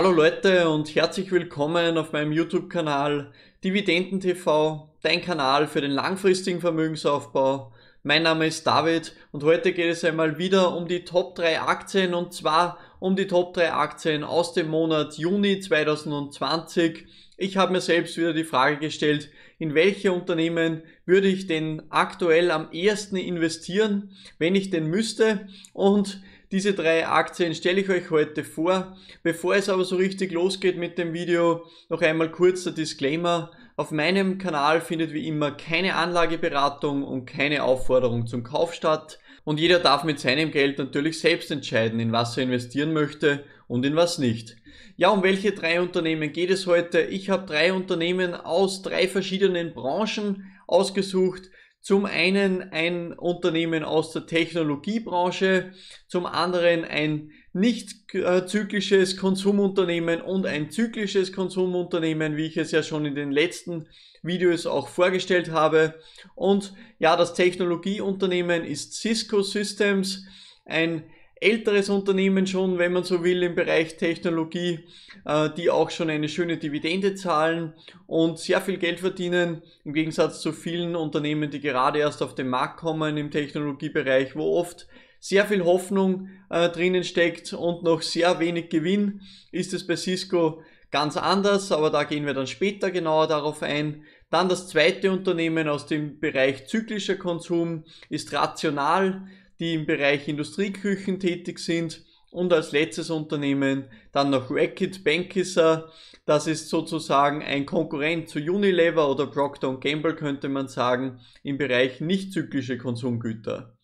Hallo Leute und herzlich willkommen auf meinem YouTube-Kanal Dividenden TV, dein Kanal für den langfristigen Vermögensaufbau. Mein Name ist David und heute geht es einmal wieder um die Top 3 Aktien und zwar um die Top 3 Aktien aus dem Monat Juni 2020. Ich habe mir selbst wieder die Frage gestellt, in welche Unternehmen würde ich denn aktuell am ehesten investieren, wenn ich denn müsste und diese drei Aktien stelle ich euch heute vor. Bevor es aber so richtig losgeht mit dem Video, noch einmal kurzer Disclaimer. Auf meinem Kanal findet wie immer keine Anlageberatung und keine Aufforderung zum Kauf statt. Und jeder darf mit seinem Geld natürlich selbst entscheiden, in was er investieren möchte und in was nicht. Ja, um welche drei Unternehmen geht es heute? Ich habe drei Unternehmen aus drei verschiedenen Branchen ausgesucht, zum einen ein Unternehmen aus der Technologiebranche, zum anderen ein nicht äh, zyklisches Konsumunternehmen und ein zyklisches Konsumunternehmen, wie ich es ja schon in den letzten Videos auch vorgestellt habe. Und ja, das Technologieunternehmen ist Cisco Systems, ein älteres Unternehmen schon, wenn man so will, im Bereich Technologie, äh, die auch schon eine schöne Dividende zahlen und sehr viel Geld verdienen, im Gegensatz zu vielen Unternehmen, die gerade erst auf den Markt kommen im Technologiebereich, wo oft sehr viel Hoffnung äh, drinnen steckt und noch sehr wenig Gewinn, ist es bei Cisco ganz anders, aber da gehen wir dann später genauer darauf ein. Dann das zweite Unternehmen aus dem Bereich zyklischer Konsum ist rational die im Bereich Industrieküchen tätig sind. Und als letztes Unternehmen dann noch Racket Bankiser. Das ist sozusagen ein Konkurrent zu Unilever oder Procter Gamble könnte man sagen im Bereich nicht zyklische Konsumgüter.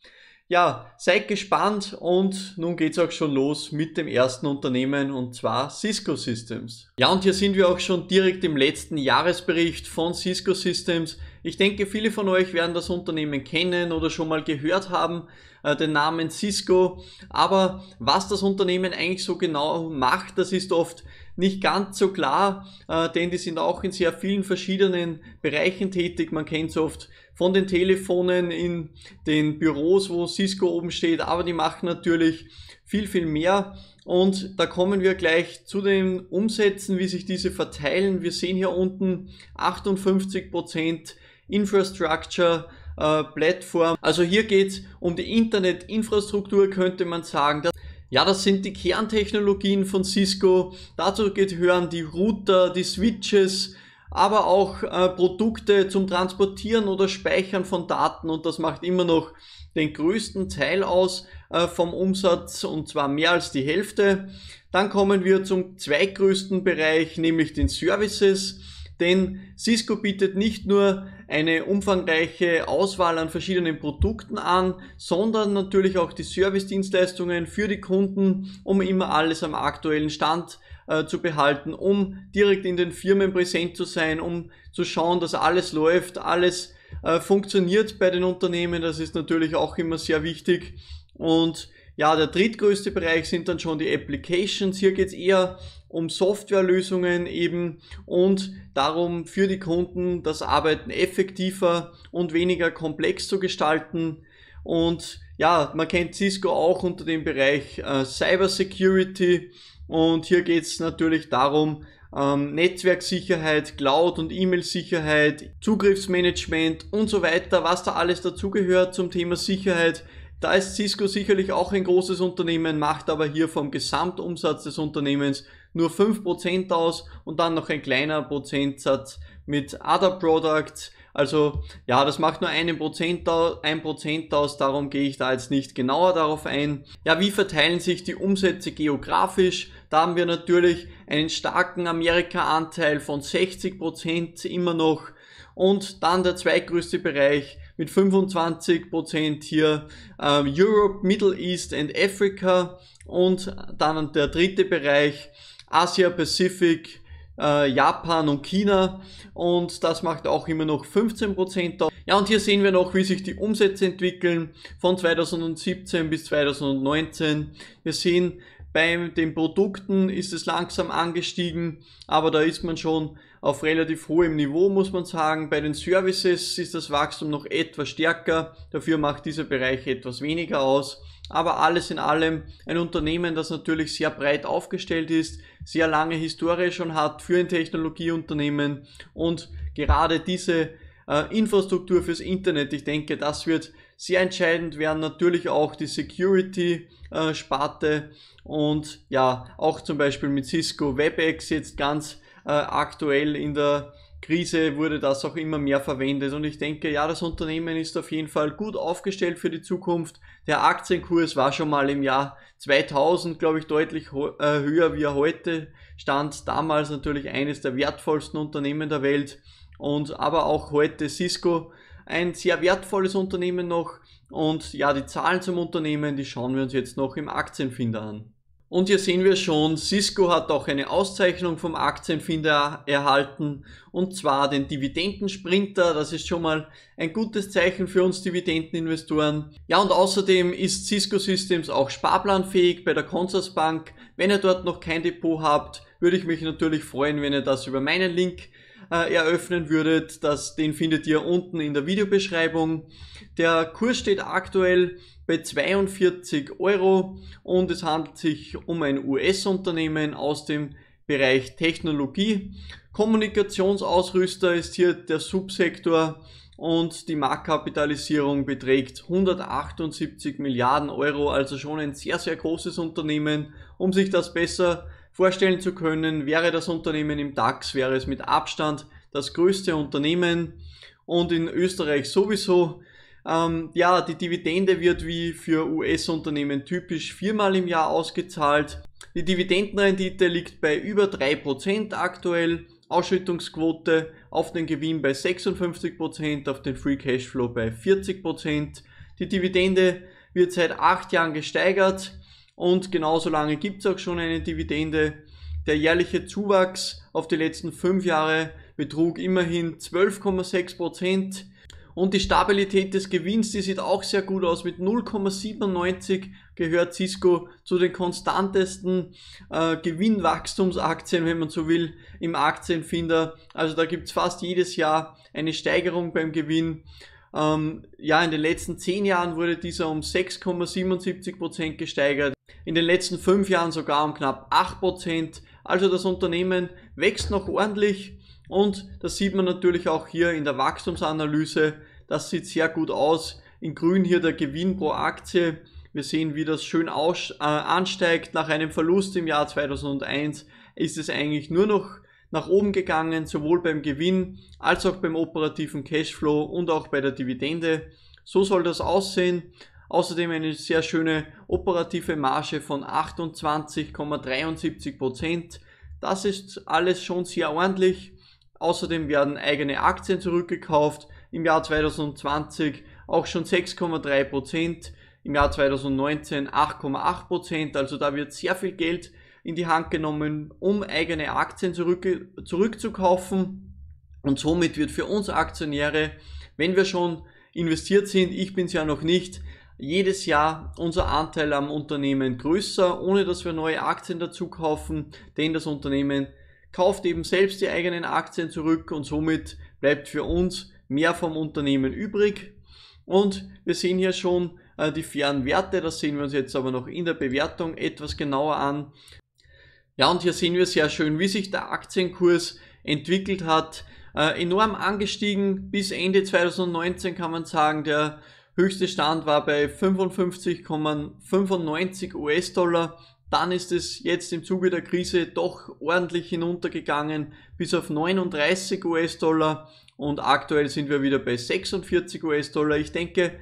Ja, seid gespannt und nun geht's auch schon los mit dem ersten Unternehmen und zwar Cisco Systems. Ja, und hier sind wir auch schon direkt im letzten Jahresbericht von Cisco Systems. Ich denke, viele von euch werden das Unternehmen kennen oder schon mal gehört haben, äh, den Namen Cisco. Aber was das Unternehmen eigentlich so genau macht, das ist oft nicht ganz so klar, äh, denn die sind auch in sehr vielen verschiedenen Bereichen tätig. Man kennt es oft von den Telefonen in den Büros, wo Cisco oben steht, aber die machen natürlich viel, viel mehr. Und da kommen wir gleich zu den Umsätzen, wie sich diese verteilen. Wir sehen hier unten 58 Prozent Infrastructure äh, Platform. Also hier geht es um die Internetinfrastruktur, könnte man sagen. Das ja, das sind die Kerntechnologien von Cisco. Dazu gehören die Router, die Switches, aber auch äh, Produkte zum Transportieren oder Speichern von Daten und das macht immer noch den größten Teil aus äh, vom Umsatz und zwar mehr als die Hälfte. Dann kommen wir zum zweitgrößten Bereich, nämlich den Services. Denn Cisco bietet nicht nur eine umfangreiche Auswahl an verschiedenen Produkten an, sondern natürlich auch die Service-Dienstleistungen für die Kunden, um immer alles am aktuellen Stand äh, zu behalten, um direkt in den Firmen präsent zu sein, um zu schauen, dass alles läuft, alles äh, funktioniert bei den Unternehmen. Das ist natürlich auch immer sehr wichtig. Und ja, der drittgrößte Bereich sind dann schon die Applications. Hier geht es eher um Softwarelösungen eben und darum für die Kunden das Arbeiten effektiver und weniger komplex zu gestalten. Und ja, man kennt Cisco auch unter dem Bereich äh, Cyber Security und hier geht es natürlich darum, ähm, Netzwerksicherheit, Cloud- und E-Mail-Sicherheit, Zugriffsmanagement und so weiter, was da alles dazugehört zum Thema Sicherheit. Da ist Cisco sicherlich auch ein großes Unternehmen, macht aber hier vom Gesamtumsatz des Unternehmens nur 5% aus und dann noch ein kleiner Prozentsatz mit Other Products. Also ja, das macht nur einen Prozent aus, ein Prozent aus, darum gehe ich da jetzt nicht genauer darauf ein. Ja, wie verteilen sich die Umsätze geografisch? Da haben wir natürlich einen starken Amerika-Anteil von 60% immer noch und dann der zweitgrößte Bereich mit 25% hier ähm, Europe, Middle East and Africa und dann der dritte Bereich Asia Pacific, äh, Japan und China und das macht auch immer noch 15% aus. Ja und hier sehen wir noch, wie sich die Umsätze entwickeln von 2017 bis 2019. Wir sehen, bei den Produkten ist es langsam angestiegen, aber da ist man schon auf relativ hohem Niveau, muss man sagen. Bei den Services ist das Wachstum noch etwas stärker, dafür macht dieser Bereich etwas weniger aus aber alles in allem ein Unternehmen, das natürlich sehr breit aufgestellt ist, sehr lange Historie schon hat für ein Technologieunternehmen und gerade diese äh, Infrastruktur fürs Internet, ich denke, das wird sehr entscheidend werden. Natürlich auch die Security-Sparte äh, und ja, auch zum Beispiel mit Cisco WebEx jetzt ganz äh, aktuell in der Krise wurde das auch immer mehr verwendet und ich denke, ja, das Unternehmen ist auf jeden Fall gut aufgestellt für die Zukunft. Der Aktienkurs war schon mal im Jahr 2000, glaube ich, deutlich äh, höher wie er heute stand. Damals natürlich eines der wertvollsten Unternehmen der Welt und aber auch heute Cisco ein sehr wertvolles Unternehmen noch und ja, die Zahlen zum Unternehmen, die schauen wir uns jetzt noch im Aktienfinder an. Und hier sehen wir schon, Cisco hat auch eine Auszeichnung vom Aktienfinder erhalten und zwar den Dividendensprinter. Das ist schon mal ein gutes Zeichen für uns Dividendeninvestoren. Ja, und außerdem ist Cisco Systems auch sparplanfähig bei der Consorsbank. Wenn ihr dort noch kein Depot habt, würde ich mich natürlich freuen, wenn ihr das über meinen Link äh, eröffnen würdet. Das, den findet ihr unten in der Videobeschreibung. Der Kurs steht aktuell bei 42 Euro und es handelt sich um ein US-Unternehmen aus dem Bereich Technologie. Kommunikationsausrüster ist hier der Subsektor und die Marktkapitalisierung beträgt 178 Milliarden Euro, also schon ein sehr, sehr großes Unternehmen. Um sich das besser vorstellen zu können, wäre das Unternehmen im DAX, wäre es mit Abstand das größte Unternehmen und in Österreich sowieso ähm, ja, die Dividende wird wie für US-Unternehmen typisch viermal im Jahr ausgezahlt. Die Dividendenrendite liegt bei über 3% aktuell. Ausschüttungsquote auf den Gewinn bei 56%, auf den Free Cashflow bei 40%. Die Dividende wird seit acht Jahren gesteigert und genauso lange gibt es auch schon eine Dividende. Der jährliche Zuwachs auf die letzten fünf Jahre betrug immerhin 12,6 Prozent. Und die Stabilität des Gewinns, die sieht auch sehr gut aus. Mit 0,97 gehört Cisco zu den konstantesten äh, Gewinnwachstumsaktien, wenn man so will, im Aktienfinder. Also da gibt es fast jedes Jahr eine Steigerung beim Gewinn. Ähm, ja, in den letzten 10 Jahren wurde dieser um 6,77% gesteigert. In den letzten 5 Jahren sogar um knapp 8%. Also das Unternehmen wächst noch ordentlich und das sieht man natürlich auch hier in der Wachstumsanalyse. Das sieht sehr gut aus. In grün hier der Gewinn pro Aktie. Wir sehen, wie das schön aus, äh, ansteigt. Nach einem Verlust im Jahr 2001 ist es eigentlich nur noch nach oben gegangen, sowohl beim Gewinn als auch beim operativen Cashflow und auch bei der Dividende. So soll das aussehen. Außerdem eine sehr schöne operative Marge von 28,73%. Prozent. Das ist alles schon sehr ordentlich. Außerdem werden eigene Aktien zurückgekauft. Im Jahr 2020 auch schon 6,3 Prozent. Im Jahr 2019 8,8 Prozent. Also da wird sehr viel Geld in die Hand genommen, um eigene Aktien zurück, zurückzukaufen. Und somit wird für uns Aktionäre, wenn wir schon investiert sind, ich bin es ja noch nicht, jedes Jahr unser Anteil am Unternehmen größer, ohne dass wir neue Aktien dazu kaufen, denn das Unternehmen kauft eben selbst die eigenen Aktien zurück und somit bleibt für uns mehr vom Unternehmen übrig. Und wir sehen hier schon äh, die fairen Werte, das sehen wir uns jetzt aber noch in der Bewertung etwas genauer an. Ja, und hier sehen wir sehr schön, wie sich der Aktienkurs entwickelt hat. Äh, enorm angestiegen bis Ende 2019 kann man sagen, der höchste Stand war bei 55,95 US-Dollar dann ist es jetzt im Zuge der Krise doch ordentlich hinuntergegangen bis auf 39 US-Dollar und aktuell sind wir wieder bei 46 US-Dollar. Ich denke,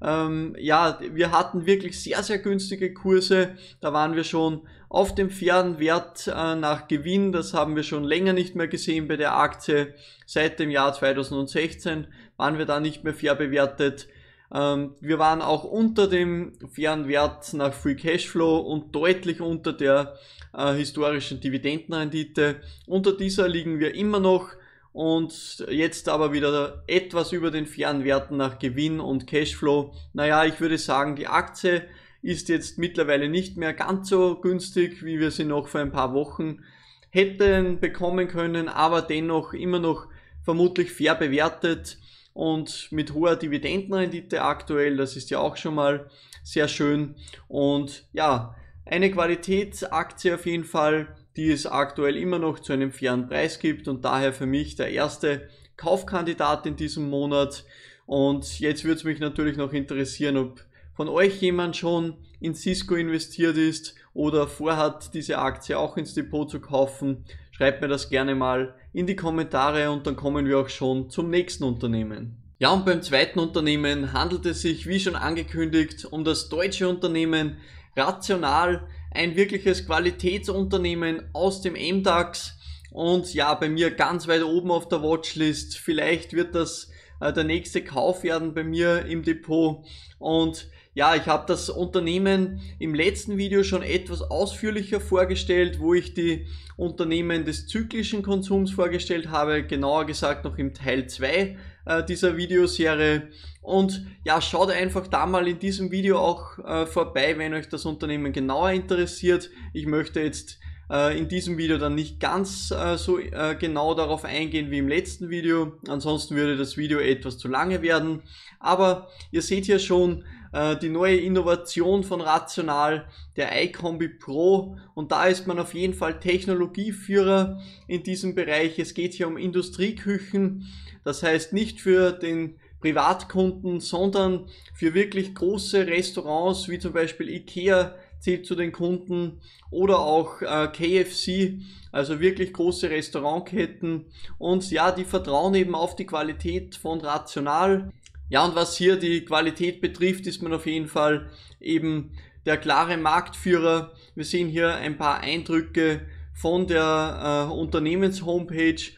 ähm, ja, wir hatten wirklich sehr, sehr günstige Kurse. Da waren wir schon auf dem fairen Wert äh, nach Gewinn. Das haben wir schon länger nicht mehr gesehen bei der Aktie. Seit dem Jahr 2016 waren wir da nicht mehr fair bewertet. Ähm, wir waren auch unter dem fairen Wert nach Free Cashflow und deutlich unter der äh, historischen Dividendenrendite. Unter dieser liegen wir immer noch und jetzt aber wieder etwas über den fairen Werten nach Gewinn und Cashflow. Naja, ich würde sagen, die Aktie ist jetzt mittlerweile nicht mehr ganz so günstig, wie wir sie noch vor ein paar Wochen hätten bekommen können, aber dennoch immer noch vermutlich fair bewertet und mit hoher Dividendenrendite aktuell. Das ist ja auch schon mal sehr schön. Und ja, eine Qualitätsaktie auf jeden Fall, die es aktuell immer noch zu einem fairen Preis gibt und daher für mich der erste Kaufkandidat in diesem Monat. Und jetzt würde es mich natürlich noch interessieren, ob von euch jemand schon in Cisco investiert ist oder vorhat, diese Aktie auch ins Depot zu kaufen. Schreibt mir das gerne mal in die Kommentare und dann kommen wir auch schon zum nächsten Unternehmen. Ja, und beim zweiten Unternehmen handelt es sich, wie schon angekündigt, um das deutsche Unternehmen Rational, ein wirkliches Qualitätsunternehmen aus dem MDAX. Und ja, bei mir ganz weit oben auf der Watchlist. Vielleicht wird das äh, der nächste Kauf werden bei mir im Depot. Und ja, ich habe das Unternehmen im letzten Video schon etwas ausführlicher vorgestellt, wo ich die Unternehmen des zyklischen Konsums vorgestellt habe, genauer gesagt noch im Teil 2 äh, dieser Videoserie. Und ja, schaut einfach da mal in diesem Video auch äh, vorbei, wenn euch das Unternehmen genauer interessiert. Ich möchte jetzt äh, in diesem Video dann nicht ganz äh, so äh, genau darauf eingehen wie im letzten Video. Ansonsten würde das Video etwas zu lange werden. Aber ihr seht hier schon, äh, die neue Innovation von Rational, der iCombi Pro. Und da ist man auf jeden Fall Technologieführer in diesem Bereich. Es geht hier um Industrieküchen, das heißt nicht für den Privatkunden, sondern für wirklich große Restaurants wie zum Beispiel IKEA zählt zu den Kunden oder auch äh, KFC, also wirklich große Restaurantketten. Und ja, die vertrauen eben auf die Qualität von Rational. Ja, und was hier die Qualität betrifft, ist man auf jeden Fall eben der klare Marktführer. Wir sehen hier ein paar Eindrücke von der äh, Unternehmenshomepage.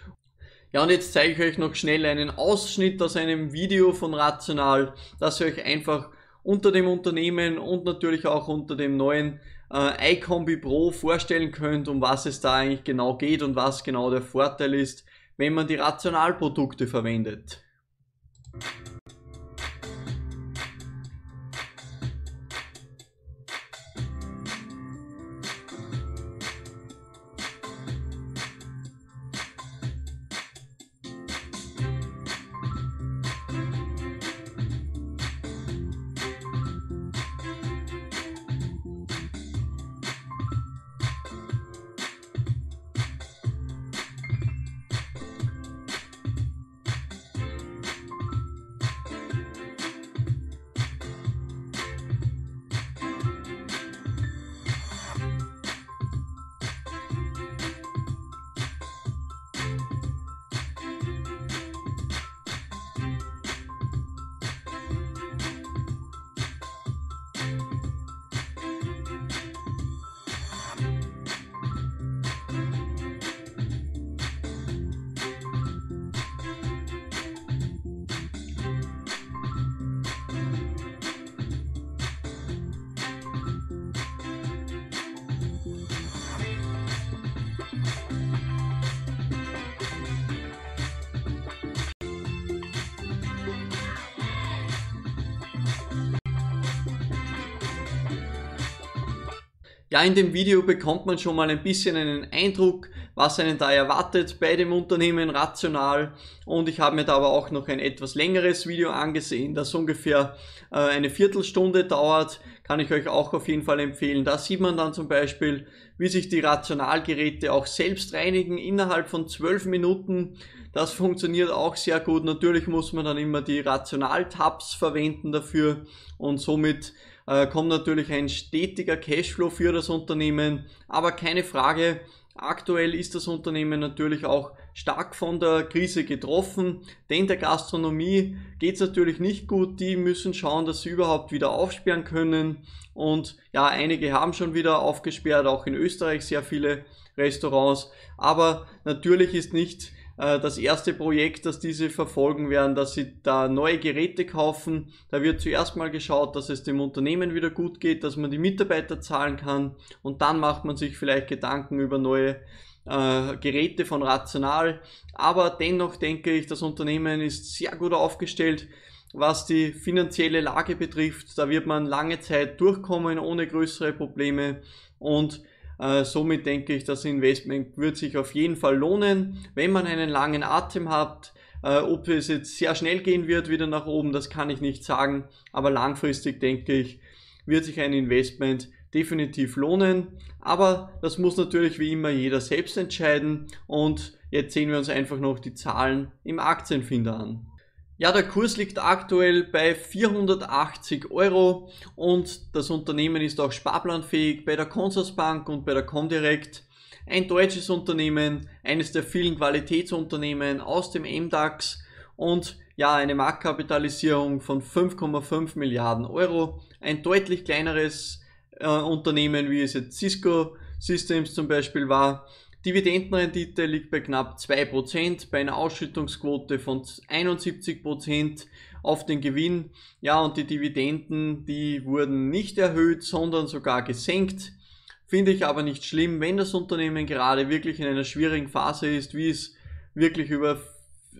Ja, und jetzt zeige ich euch noch schnell einen Ausschnitt aus einem Video von Rational, dass ihr euch einfach unter dem Unternehmen und natürlich auch unter dem neuen äh, iCombi Pro vorstellen könnt, um was es da eigentlich genau geht und was genau der Vorteil ist, wenn man die Rational-Produkte verwendet. Ja, in dem Video bekommt man schon mal ein bisschen einen Eindruck, was einen da erwartet bei dem Unternehmen Rational. Und ich habe mir da aber auch noch ein etwas längeres Video angesehen, das ungefähr äh, eine Viertelstunde dauert. Kann ich euch auch auf jeden Fall empfehlen. Da sieht man dann zum Beispiel, wie sich die Rationalgeräte auch selbst reinigen innerhalb von zwölf Minuten. Das funktioniert auch sehr gut. Natürlich muss man dann immer die Rational-Tabs verwenden dafür und somit äh, kommt natürlich ein stetiger Cashflow für das Unternehmen. Aber keine Frage, aktuell ist das Unternehmen natürlich auch stark von der Krise getroffen, denn der Gastronomie geht es natürlich nicht gut. Die müssen schauen, dass sie überhaupt wieder aufsperren können. Und ja, einige haben schon wieder aufgesperrt, auch in Österreich sehr viele Restaurants. Aber natürlich ist nicht äh, das erste Projekt, das diese verfolgen werden, dass sie da neue Geräte kaufen. Da wird zuerst mal geschaut, dass es dem Unternehmen wieder gut geht, dass man die Mitarbeiter zahlen kann und dann macht man sich vielleicht Gedanken über neue äh, Geräte von Rational. Aber dennoch denke ich, das Unternehmen ist sehr gut aufgestellt. Was die finanzielle Lage betrifft, da wird man lange Zeit durchkommen ohne größere Probleme und äh, somit denke ich, das Investment wird sich auf jeden Fall lohnen. Wenn man einen langen Atem hat, äh, ob es jetzt sehr schnell gehen wird wieder nach oben, das kann ich nicht sagen. Aber langfristig denke ich, wird sich ein Investment definitiv lohnen. Aber das muss natürlich wie immer jeder selbst entscheiden. Und jetzt sehen wir uns einfach noch die Zahlen im Aktienfinder an. Ja, der Kurs liegt aktuell bei 480 Euro und das Unternehmen ist auch sparplanfähig bei der Consorsbank und bei der Comdirect. Ein deutsches Unternehmen, eines der vielen Qualitätsunternehmen aus dem MDAX und ja, eine Marktkapitalisierung von 5,5 Milliarden Euro. Ein deutlich kleineres äh, Unternehmen, wie es jetzt Cisco Systems zum Beispiel war. Dividendenrendite liegt bei knapp 2%, bei einer Ausschüttungsquote von 71% auf den Gewinn. Ja, und die Dividenden, die wurden nicht erhöht, sondern sogar gesenkt. Finde ich aber nicht schlimm, wenn das Unternehmen gerade wirklich in einer schwierigen Phase ist, wie es wirklich über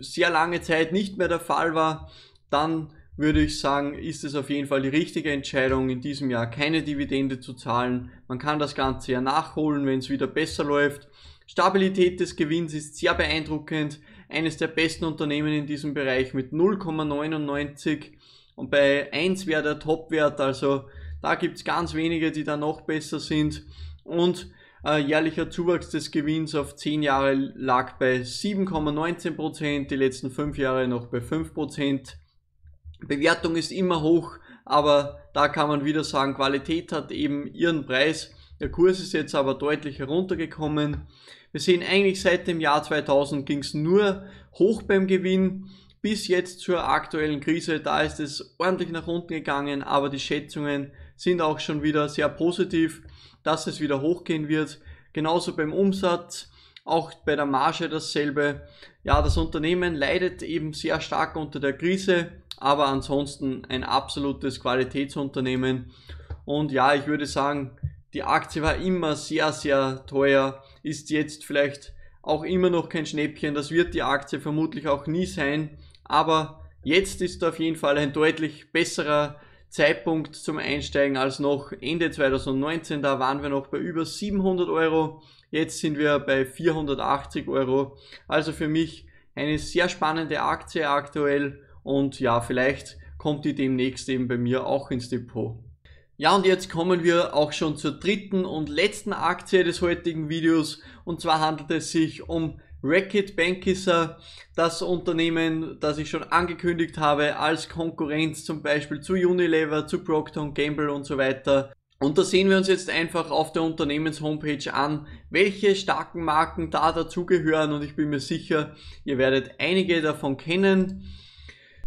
sehr lange Zeit nicht mehr der Fall war, dann würde ich sagen, ist es auf jeden Fall die richtige Entscheidung, in diesem Jahr keine Dividende zu zahlen. Man kann das Ganze ja nachholen, wenn es wieder besser läuft. Stabilität des Gewinns ist sehr beeindruckend. Eines der besten Unternehmen in diesem Bereich mit 0,99 und bei 1 wäre der Topwert. Also da gibt es ganz wenige, die da noch besser sind. Und äh, jährlicher Zuwachs des Gewinns auf 10 Jahre lag bei 7,19%, die letzten 5 Jahre noch bei 5%. Bewertung ist immer hoch, aber da kann man wieder sagen, Qualität hat eben ihren Preis. Der Kurs ist jetzt aber deutlich heruntergekommen. Wir sehen eigentlich seit dem Jahr 2000 ging es nur hoch beim Gewinn. Bis jetzt zur aktuellen Krise, da ist es ordentlich nach unten gegangen, aber die Schätzungen sind auch schon wieder sehr positiv, dass es wieder hochgehen wird. Genauso beim Umsatz, auch bei der Marge dasselbe. Ja, das Unternehmen leidet eben sehr stark unter der Krise, aber ansonsten ein absolutes Qualitätsunternehmen. Und ja, ich würde sagen, die Aktie war immer sehr, sehr teuer, ist jetzt vielleicht auch immer noch kein Schnäppchen. Das wird die Aktie vermutlich auch nie sein. Aber jetzt ist auf jeden Fall ein deutlich besserer Zeitpunkt zum Einsteigen als noch Ende 2019. Da waren wir noch bei über 700 Euro. Jetzt sind wir bei 480 Euro. Also für mich eine sehr spannende Aktie aktuell. Und ja, vielleicht kommt die demnächst eben bei mir auch ins Depot. Ja, und jetzt kommen wir auch schon zur dritten und letzten Aktie des heutigen Videos. Und zwar handelt es sich um Racket Bankiser, das Unternehmen, das ich schon angekündigt habe, als Konkurrenz zum Beispiel zu Unilever, zu Procter Gamble und so weiter. Und da sehen wir uns jetzt einfach auf der Unternehmenshomepage an, welche starken Marken da dazugehören und ich bin mir sicher, ihr werdet einige davon kennen.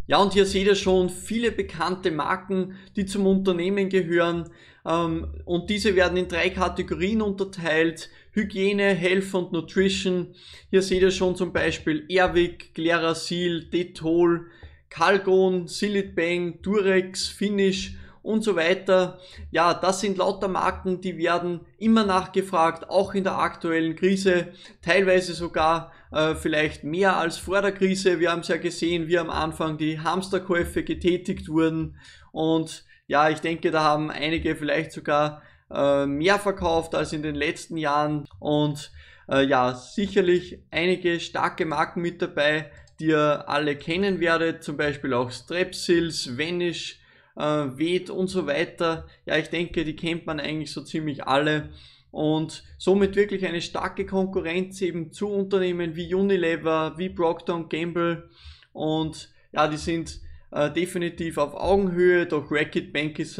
Ja, und hier seht ihr schon viele bekannte Marken, die zum Unternehmen gehören. Ähm, und diese werden in drei Kategorien unterteilt. Hygiene, Health und Nutrition. Hier seht ihr schon zum Beispiel Airwick, Glerasil, Detol, Calgon, Silitbang, Durex, Finish und so weiter. Ja, das sind lauter Marken, die werden immer nachgefragt, auch in der aktuellen Krise, teilweise sogar äh, vielleicht mehr als vor der Krise. Wir haben es ja gesehen, wie am Anfang die Hamsterkäufe getätigt wurden. Und ja, ich denke, da haben einige vielleicht sogar äh, mehr verkauft als in den letzten Jahren. Und äh, ja, sicherlich einige starke Marken mit dabei, die ihr alle kennen werdet. Zum Beispiel auch Strepsils, Vanish, äh, und so weiter. Ja, ich denke, die kennt man eigentlich so ziemlich alle und somit wirklich eine starke Konkurrenz eben zu Unternehmen wie Unilever, wie Procter Gamble und ja, die sind äh, definitiv auf Augenhöhe, doch Racket Bank ist,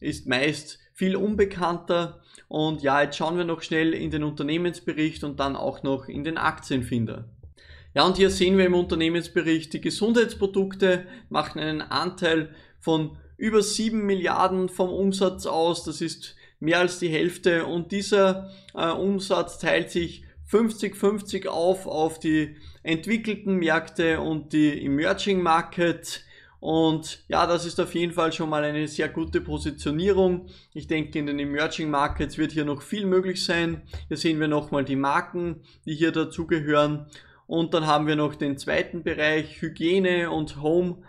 ist meist viel unbekannter und ja, jetzt schauen wir noch schnell in den Unternehmensbericht und dann auch noch in den Aktienfinder. Ja, und hier sehen wir im Unternehmensbericht, die Gesundheitsprodukte machen einen Anteil von über 7 Milliarden vom Umsatz aus. Das ist mehr als die Hälfte und dieser äh, Umsatz teilt sich 50-50 auf auf die entwickelten Märkte und die Emerging Market. Und ja, das ist auf jeden Fall schon mal eine sehr gute Positionierung. Ich denke, in den Emerging Markets wird hier noch viel möglich sein. Hier sehen wir nochmal die Marken, die hier dazugehören. Und dann haben wir noch den zweiten Bereich Hygiene und Home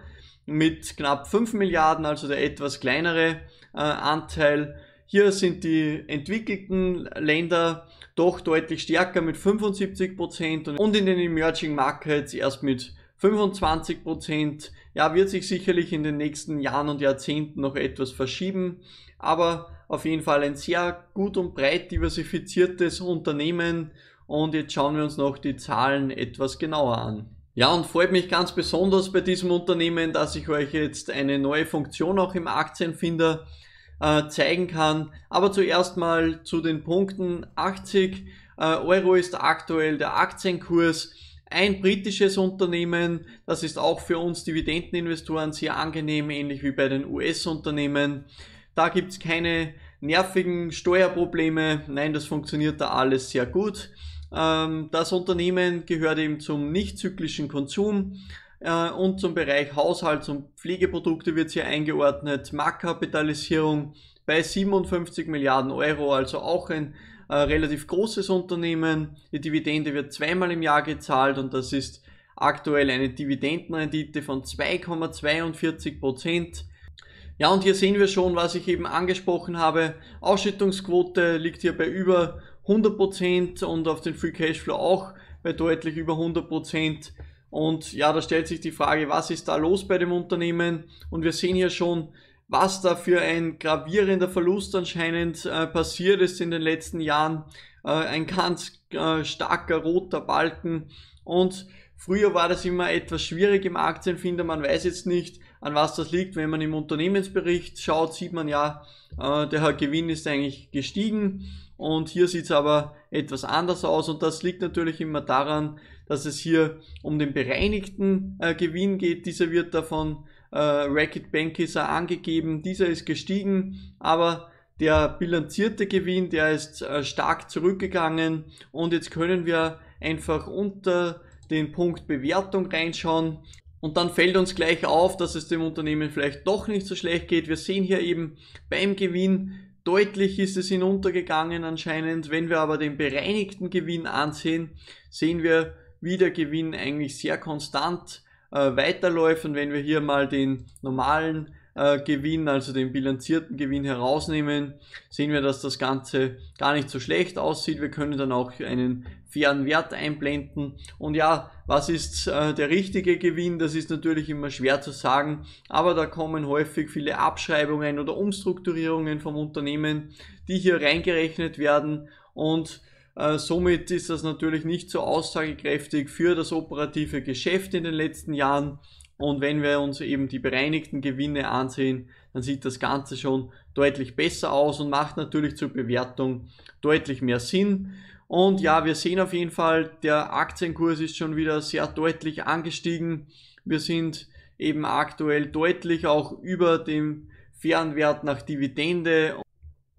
mit knapp 5 Milliarden, also der etwas kleinere äh, Anteil. Hier sind die entwickelten Länder doch deutlich stärker mit 75% Prozent und in den Emerging Markets erst mit 25%. Prozent. Ja, wird sich sicherlich in den nächsten Jahren und Jahrzehnten noch etwas verschieben, aber auf jeden Fall ein sehr gut und breit diversifiziertes Unternehmen und jetzt schauen wir uns noch die Zahlen etwas genauer an. Ja, und freut mich ganz besonders bei diesem Unternehmen, dass ich euch jetzt eine neue Funktion auch im Aktienfinder äh, zeigen kann. Aber zuerst mal zu den Punkten. 80 äh, Euro ist aktuell der Aktienkurs. Ein britisches Unternehmen, das ist auch für uns Dividendeninvestoren sehr angenehm, ähnlich wie bei den US-Unternehmen. Da gibt's keine nervigen Steuerprobleme. Nein, das funktioniert da alles sehr gut. Ähm, das Unternehmen gehört eben zum nicht-zyklischen Konsum. Äh, und zum Bereich Haushalts- und Pflegeprodukte wird hier eingeordnet. Marktkapitalisierung bei 57 Milliarden Euro, also auch ein äh, relativ großes Unternehmen. Die Dividende wird zweimal im Jahr gezahlt und das ist aktuell eine Dividendenrendite von 2,42 Prozent. Ja, und hier sehen wir schon, was ich eben angesprochen habe. Ausschüttungsquote liegt hier bei über 100% und auf den Free Cashflow auch bei deutlich über 100%. Und ja, da stellt sich die Frage, was ist da los bei dem Unternehmen? Und wir sehen hier schon, was da für ein gravierender Verlust anscheinend äh, passiert ist in den letzten Jahren. Äh, ein ganz äh, starker roter Balken. Und früher war das immer etwas schwierig im Aktienfinder. Man weiß jetzt nicht, an was das liegt. Wenn man im Unternehmensbericht schaut, sieht man ja, äh, der Gewinn ist eigentlich gestiegen. Und hier sieht es aber etwas anders aus. Und das liegt natürlich immer daran, dass es hier um den bereinigten äh, Gewinn geht. Dieser wird davon äh, Racket Bankiser angegeben. Dieser ist gestiegen, aber der bilanzierte Gewinn, der ist äh, stark zurückgegangen und jetzt können wir einfach unter den Punkt Bewertung reinschauen. Und dann fällt uns gleich auf, dass es dem Unternehmen vielleicht doch nicht so schlecht geht. Wir sehen hier eben beim Gewinn, deutlich ist es hinuntergegangen anscheinend. Wenn wir aber den bereinigten Gewinn ansehen, sehen wir, wie der Gewinn eigentlich sehr konstant äh, weiterläuft. Und wenn wir hier mal den normalen äh, Gewinn, also den bilanzierten Gewinn herausnehmen, sehen wir, dass das Ganze gar nicht so schlecht aussieht. Wir können dann auch einen fairen Wert einblenden. Und ja, was ist äh, der richtige Gewinn? Das ist natürlich immer schwer zu sagen, aber da kommen häufig viele Abschreibungen oder Umstrukturierungen vom Unternehmen, die hier reingerechnet werden und äh, somit ist das natürlich nicht so aussagekräftig für das operative Geschäft in den letzten Jahren. Und wenn wir uns eben die bereinigten Gewinne ansehen, dann sieht das Ganze schon deutlich besser aus und macht natürlich zur Bewertung deutlich mehr Sinn. Und ja, wir sehen auf jeden Fall, der Aktienkurs ist schon wieder sehr deutlich angestiegen. Wir sind eben aktuell deutlich auch über dem fairen Wert nach Dividende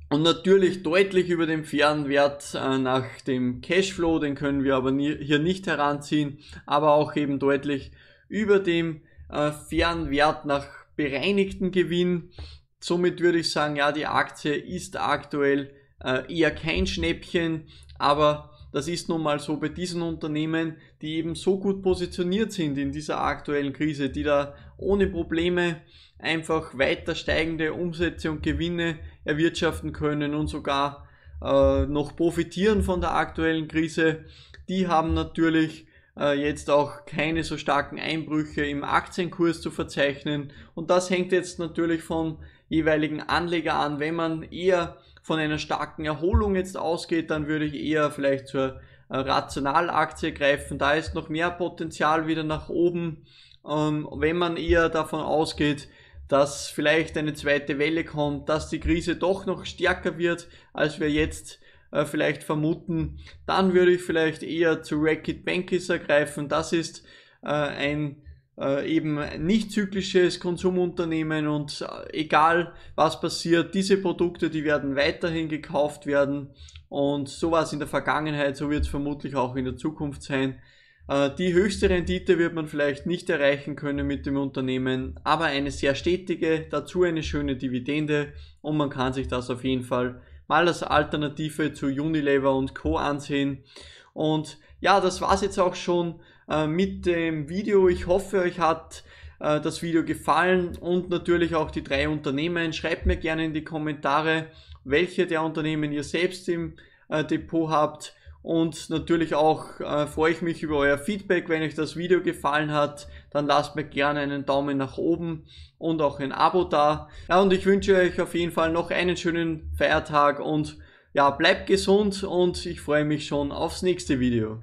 und natürlich deutlich über dem fairen Wert äh, nach dem Cashflow, den können wir aber hier nicht heranziehen, aber auch eben deutlich über dem äh, fairen Wert nach bereinigten Gewinn. Somit würde ich sagen, ja, die Aktie ist aktuell äh, eher kein Schnäppchen, aber das ist nun mal so bei diesen Unternehmen, die eben so gut positioniert sind in dieser aktuellen Krise, die da ohne Probleme einfach weiter steigende Umsätze und Gewinne erwirtschaften können und sogar äh, noch profitieren von der aktuellen Krise. Die haben natürlich äh, jetzt auch keine so starken Einbrüche im Aktienkurs zu verzeichnen und das hängt jetzt natürlich vom jeweiligen Anleger an. Wenn man eher von einer starken Erholung jetzt ausgeht, dann würde ich eher vielleicht zur äh, Rationalaktie greifen. Da ist noch mehr Potenzial wieder nach oben. Ähm, wenn man eher davon ausgeht, dass vielleicht eine zweite Welle kommt, dass die Krise doch noch stärker wird, als wir jetzt äh, vielleicht vermuten, dann würde ich vielleicht eher zu Racket Bankies ergreifen. Das ist äh, ein äh, eben nicht zyklisches Konsumunternehmen und äh, egal was passiert, diese Produkte, die werden weiterhin gekauft werden und so war es in der Vergangenheit, so wird es vermutlich auch in der Zukunft sein. Äh, die höchste Rendite wird man vielleicht nicht erreichen können mit dem Unternehmen, aber eine sehr stetige, dazu eine schöne Dividende und man kann sich das auf jeden Fall mal als Alternative zu Unilever und Co ansehen. Und ja, das war's jetzt auch schon äh, mit dem Video. Ich hoffe, euch hat äh, das Video gefallen und natürlich auch die drei Unternehmen. Schreibt mir gerne in die Kommentare, welche der Unternehmen ihr selbst im Depot habt und natürlich auch äh, freue ich mich über euer Feedback. Wenn euch das Video gefallen hat, dann lasst mir gerne einen Daumen nach oben und auch ein Abo da. Ja, und ich wünsche euch auf jeden Fall noch einen schönen Feiertag und ja, bleibt gesund und ich freue mich schon aufs nächste Video.